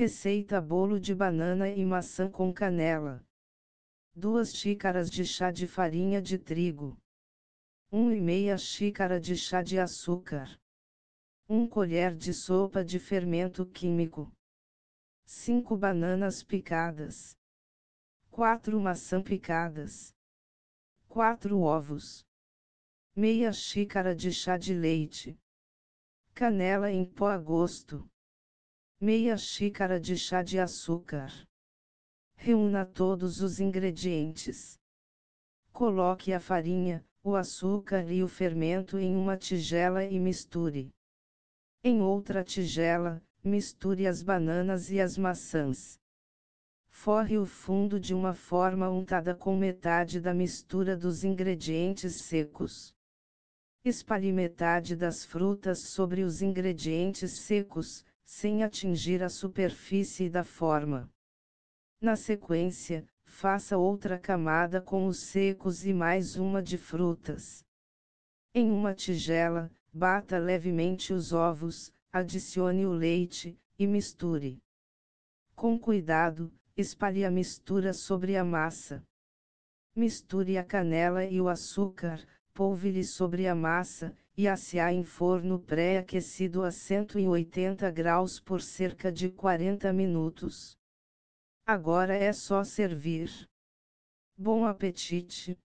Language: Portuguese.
Receita bolo de banana e maçã com canela. 2 xícaras de chá de farinha de trigo. 1 e meia xícara de chá de açúcar. 1 colher de sopa de fermento químico. 5 bananas picadas. 4 maçã picadas. 4 ovos. Meia xícara de chá de leite. Canela em pó a gosto meia xícara de chá de açúcar. Reúna todos os ingredientes. Coloque a farinha, o açúcar e o fermento em uma tigela e misture. Em outra tigela, misture as bananas e as maçãs. Forre o fundo de uma forma untada com metade da mistura dos ingredientes secos. Espalhe metade das frutas sobre os ingredientes secos, sem atingir a superfície da forma. Na sequência, faça outra camada com os secos e mais uma de frutas. Em uma tigela, bata levemente os ovos, adicione o leite e misture. Com cuidado, espalhe a mistura sobre a massa. Misture a canela e o açúcar, polvilhe sobre a massa e asear em forno pré-aquecido a 180 graus por cerca de 40 minutos. Agora é só servir. Bom apetite!